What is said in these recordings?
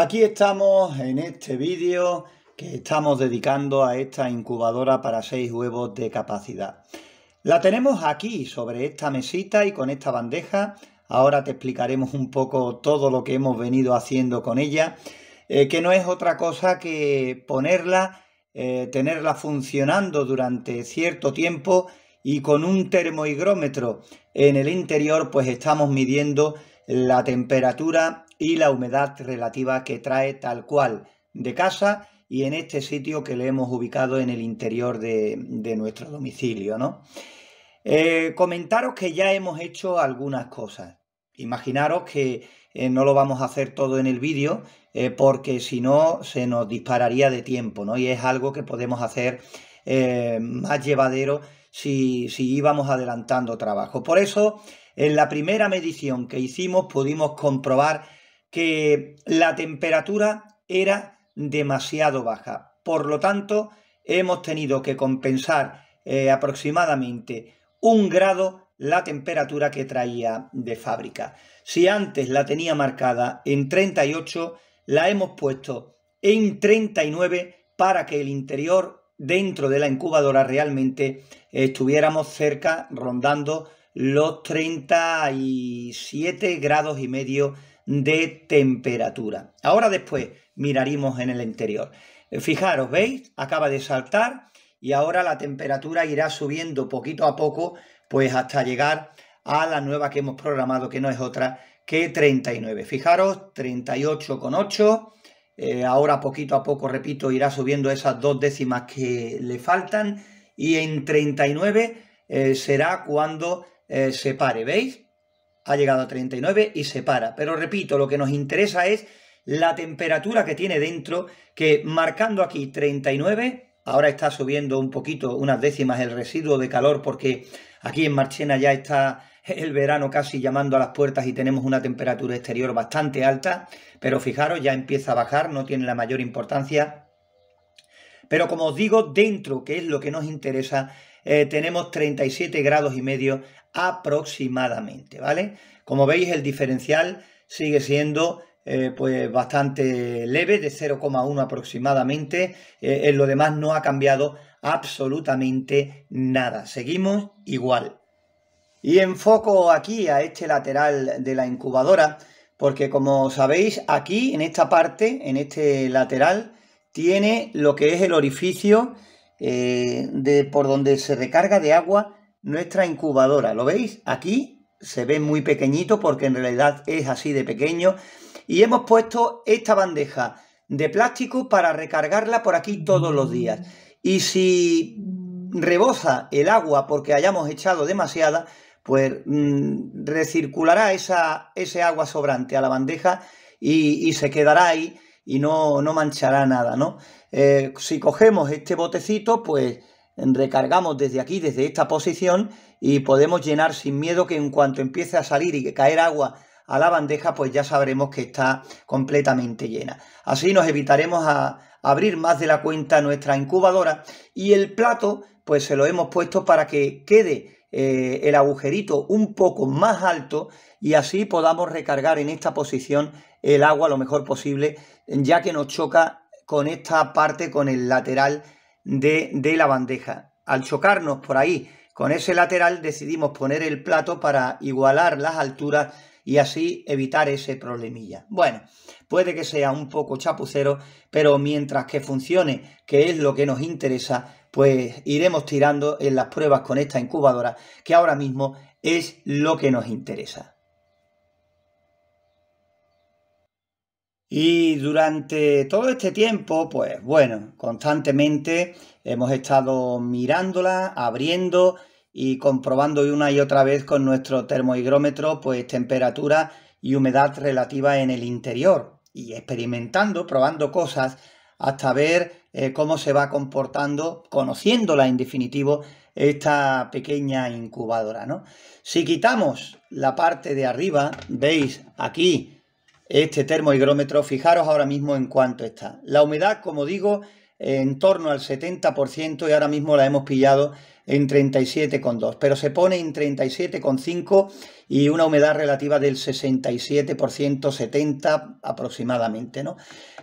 Aquí estamos en este vídeo que estamos dedicando a esta incubadora para seis huevos de capacidad. La tenemos aquí sobre esta mesita y con esta bandeja. Ahora te explicaremos un poco todo lo que hemos venido haciendo con ella, eh, que no es otra cosa que ponerla, eh, tenerla funcionando durante cierto tiempo y con un termohigrómetro en el interior pues estamos midiendo la temperatura y la humedad relativa que trae tal cual de casa y en este sitio que le hemos ubicado en el interior de, nuestro domicilio. ¿no? Eh, comentaros que ya hemos hecho algunas cosas. Imaginaros que eh, no lo vamos a hacer todo en el vídeo eh, porque si no se nos dispararía de tiempo ¿no? y es algo que podemos hacer más llevadero si, si íbamos adelantando trabajo. Por eso en la primera medición que hicimos pudimos comprobar que la temperatura era demasiado baja. Por lo tanto, hemos tenido que compensar eh, aproximadamente un grado la temperatura que traía de fábrica. Si antes la tenía marcada en 38, la hemos puesto en 39 para que el interior dentro de la incubadora realmente estuviéramos cerca, rondando los 37 grados y medio de temperatura. Ahora después miraremos en el interior. Fijaros, ¿veis? Acaba de saltar y ahora la temperatura irá subiendo poquito a poco, pues hasta llegar a la nueva que hemos programado, que no es otra que 39. Fijaros, 38,8. Eh, ahora poquito a poco, repito, irá subiendo esas dos décimas que le faltan. Y en 39 eh, será cuando eh, se pare, ¿veis? Ha llegado a 39 y se para. Pero repito, lo que nos interesa es la temperatura que tiene dentro, que marcando aquí 39, ahora está subiendo un poquito, unas décimas el residuo de calor, porque aquí en Marchena ya está el verano casi llamando a las puertas y tenemos una temperatura exterior bastante alta, pero fijaros, ya empieza a bajar, no tiene la mayor importancia. Pero como os digo, dentro, que es lo que nos interesa, eh, tenemos 37 grados y medio aproximadamente, ¿vale? Como veis, el diferencial sigue siendo eh, pues bastante leve, de 0,1 aproximadamente. Eh, en lo demás no ha cambiado absolutamente nada. Seguimos igual. Y enfoco aquí a este lateral de la incubadora, porque como sabéis, aquí en esta parte, en este lateral, tiene lo que es el orificio eh, de por donde se recarga de agua nuestra incubadora. ¿Lo veis? Aquí se ve muy pequeñito porque en realidad es así de pequeño. Y hemos puesto esta bandeja de plástico para recargarla por aquí todos los días. Y si rebosa el agua porque hayamos echado demasiada, pues mm, recirculará esa, ese agua sobrante a la bandeja y se quedará ahí y no, no manchará nada, ¿no? Eh, si cogemos este botecito, pues recargamos desde aquí, desde esta posición y podemos llenar sin miedo que en cuanto empiece a salir y que caer agua a la bandeja, pues ya sabremos que está completamente llena. Así nos evitaremos a abrir más de la cuenta nuestra incubadora y el plato pues se lo hemos puesto para que quede eh, el agujerito un poco más alto y así podamos recargar en esta posición el agua lo mejor posible, ya que nos choca con esta parte, con el lateral de, de la bandeja. Al chocarnos por ahí con ese lateral decidimos poner el plato para igualar las alturas y así evitar ese problemilla. Bueno, puede que sea un poco chapucero, pero mientras que funcione, que es lo que nos interesa, pues iremos tirando en las pruebas con esta incubadora, que ahora mismo es lo que nos interesa. Y durante todo este tiempo, pues bueno, constantemente hemos estado mirándola, abriendo y comprobando una y otra vez con nuestro termohigrómetro pues temperatura y humedad relativa en el interior y experimentando, probando cosas hasta ver eh, cómo se va comportando, conociéndola en definitivo, esta pequeña incubadora. ¿no? Si quitamos la parte de arriba, veis aquí este termohigrómetro, fijaros ahora mismo en cuánto está. La humedad, como digo, en torno al 70% y ahora mismo la hemos pillado en 37,2, pero se pone en 37,5 y una humedad relativa del 67%, 70 aproximadamente, ¿no?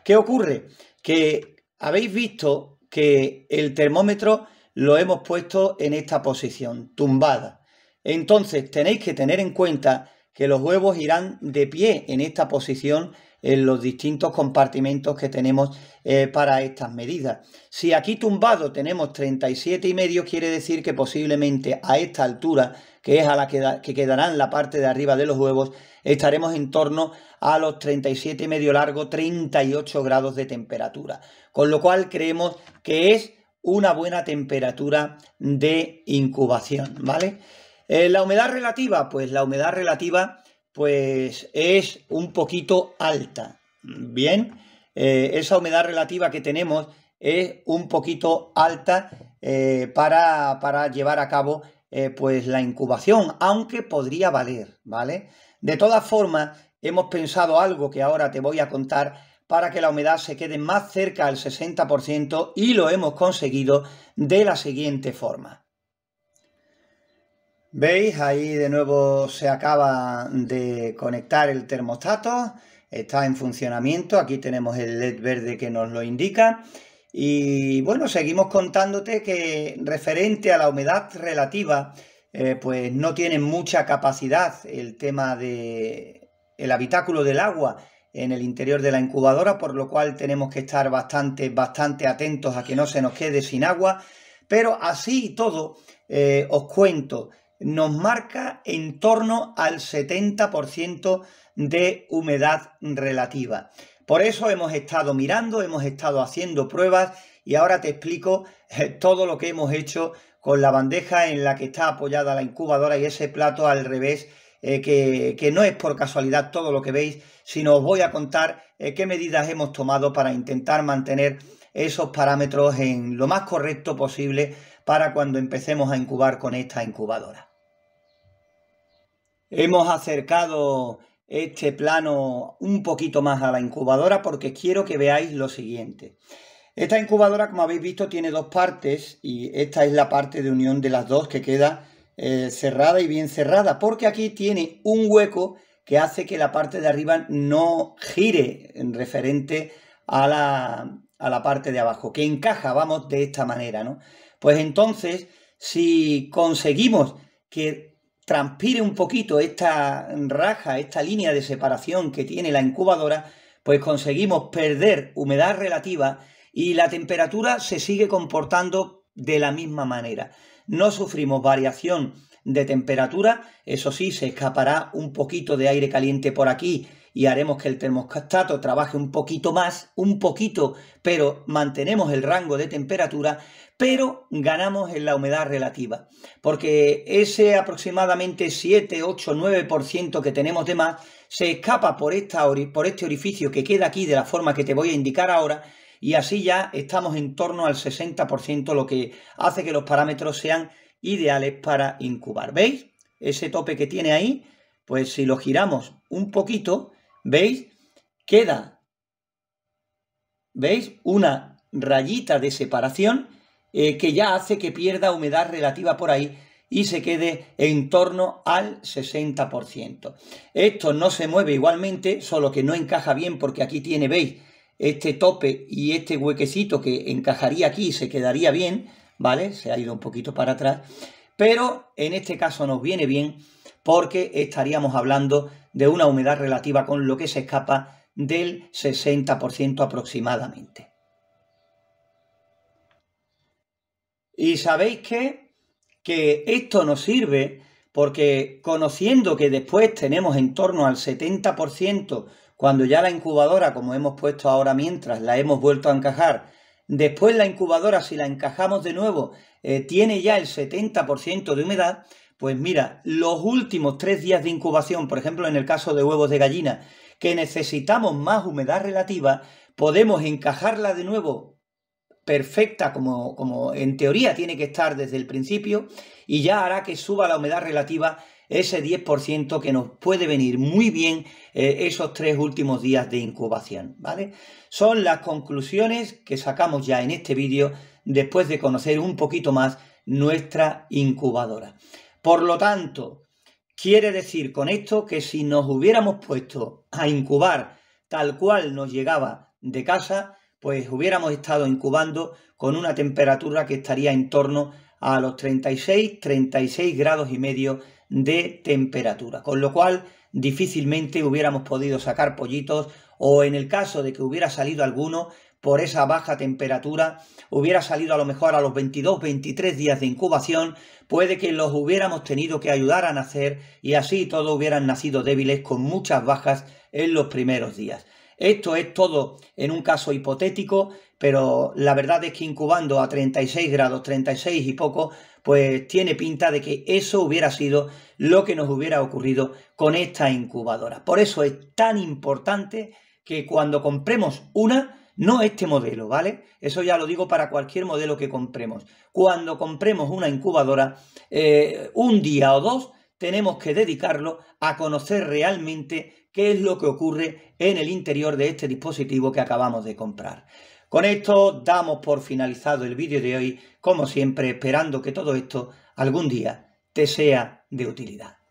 ¿Qué ocurre? Que habéis visto que el termómetro lo hemos puesto en esta posición, tumbada. Entonces tenéis que tener en cuenta que los huevos irán de pie en esta posición en los distintos compartimentos que tenemos eh, para estas medidas. Si aquí tumbado tenemos 37 y medio, quiere decir que posiblemente a esta altura, que es a la que, quedará en la parte de arriba de los huevos, estaremos en torno a los 37 y medio largo, 38 grados de temperatura. Con lo cual creemos que es una buena temperatura de incubación, ¿vale? Eh, la humedad relativa, pues la humedad relativa pues es un poquito alta. Bien, eh, esa humedad relativa que tenemos es un poquito alta eh, para, llevar a cabo eh, pues la incubación, aunque podría valer, ¿vale? De todas formas, hemos pensado algo que ahora te voy a contar para que la humedad se quede más cerca al 60% y lo hemos conseguido de la siguiente forma. ¿Veis? Ahí de nuevo se acaba de conectar el termostato, está en funcionamiento, aquí tenemos el LED verde que nos lo indica y bueno, seguimos contándote que referente a la humedad relativa, eh, pues no tiene mucha capacidad el tema de habitáculo del agua en el interior de la incubadora, por lo cual tenemos que estar bastante, bastante atentos a que no se nos quede sin agua, pero así y todo eh, os cuento nos marca en torno al 70% de humedad relativa. Por eso hemos estado mirando, hemos estado haciendo pruebas y ahora te explico eh, todo lo que hemos hecho con la bandeja en la que está apoyada la incubadora y ese plato al revés, eh, que, no es por casualidad todo lo que veis, sino os voy a contar eh, qué medidas hemos tomado para intentar mantener esos parámetros en lo más correcto posible para cuando empecemos a incubar con esta incubadora. Hemos acercado este plano un poquito más a la incubadora porque quiero que veáis lo siguiente. Esta incubadora, como habéis visto, tiene dos partes y esta es la parte de unión de las dos que queda eh, cerrada y bien cerrada porque aquí tiene un hueco que hace que la parte de arriba no gire en referente a la, a la parte de abajo, que encaja, vamos, de esta manera, ¿no? Pues entonces, si conseguimos que transpire un poquito esta raja, esta línea de separación que tiene la incubadora, pues conseguimos perder humedad relativa y la temperatura se sigue comportando de la misma manera. No sufrimos variación de temperatura, eso sí, se escapará un poquito de aire caliente por aquí y haremos que el termostato trabaje un poquito más, un poquito, pero mantenemos el rango de temperatura, pero ganamos en la humedad relativa, porque ese aproximadamente 7, 8, 9% que tenemos de más se escapa por, esta, por este orificio que queda aquí de la forma que te voy a indicar ahora, y así ya estamos en torno al 60%, lo que hace que los parámetros sean ideales para incubar. ¿Veis? Ese tope que tiene ahí, pues si lo giramos un poquito, ¿Veis? Queda, ¿veis? Una rayita de separación eh, que ya hace que pierda humedad relativa por ahí y se quede en torno al 60%. Esto no se mueve igualmente, solo que no encaja bien porque aquí tiene, ¿veis? Este tope y este huequecito que encajaría aquí y se quedaría bien, ¿vale? Se ha ido un poquito para atrás, pero en este caso nos viene bien porque estaríamos hablando de una humedad relativa con lo que se escapa del 60% aproximadamente. Y sabéis que esto nos sirve porque conociendo que después tenemos en torno al 70%, cuando ya la incubadora, como hemos puesto ahora mientras, la hemos vuelto a encajar, después la incubadora, si la encajamos de nuevo, eh, tiene ya el 70% de humedad, pues mira, los últimos tres días de incubación, por ejemplo en el caso de huevos de gallina, que necesitamos más humedad relativa, podemos encajarla de nuevo perfecta como, como en teoría tiene que estar desde el principio y ya hará que suba la humedad relativa ese 10% que nos puede venir muy bien eh, esos tres últimos días de incubación, ¿vale? Son las conclusiones que sacamos ya en este vídeo después de conocer un poquito más nuestra incubadora. Por lo tanto, quiere decir con esto que si nos hubiéramos puesto a incubar tal cual nos llegaba de casa, pues hubiéramos estado incubando con una temperatura que estaría en torno a los 36, 36 grados y medio de temperatura, con lo cual difícilmente hubiéramos podido sacar pollitos o en el caso de que hubiera salido alguno, por esa baja temperatura, hubiera salido a lo mejor a los 22, 23 días de incubación, puede que los hubiéramos tenido que ayudar a nacer y así todos hubieran nacido débiles con muchas bajas en los primeros días. Esto es todo en un caso hipotético, pero la verdad es que incubando a 36 grados, 36 y poco, pues tiene pinta de que eso hubiera sido lo que nos hubiera ocurrido con esta incubadora. Por eso es tan importante que cuando compremos una, no este modelo, ¿vale? Eso ya lo digo para cualquier modelo que compremos. Cuando compremos una incubadora, eh, un día o dos tenemos que dedicarlo a conocer realmente qué es lo que ocurre en el interior de este dispositivo que acabamos de comprar. Con esto damos por finalizado el vídeo de hoy, como siempre, esperando que todo esto algún día te sea de utilidad.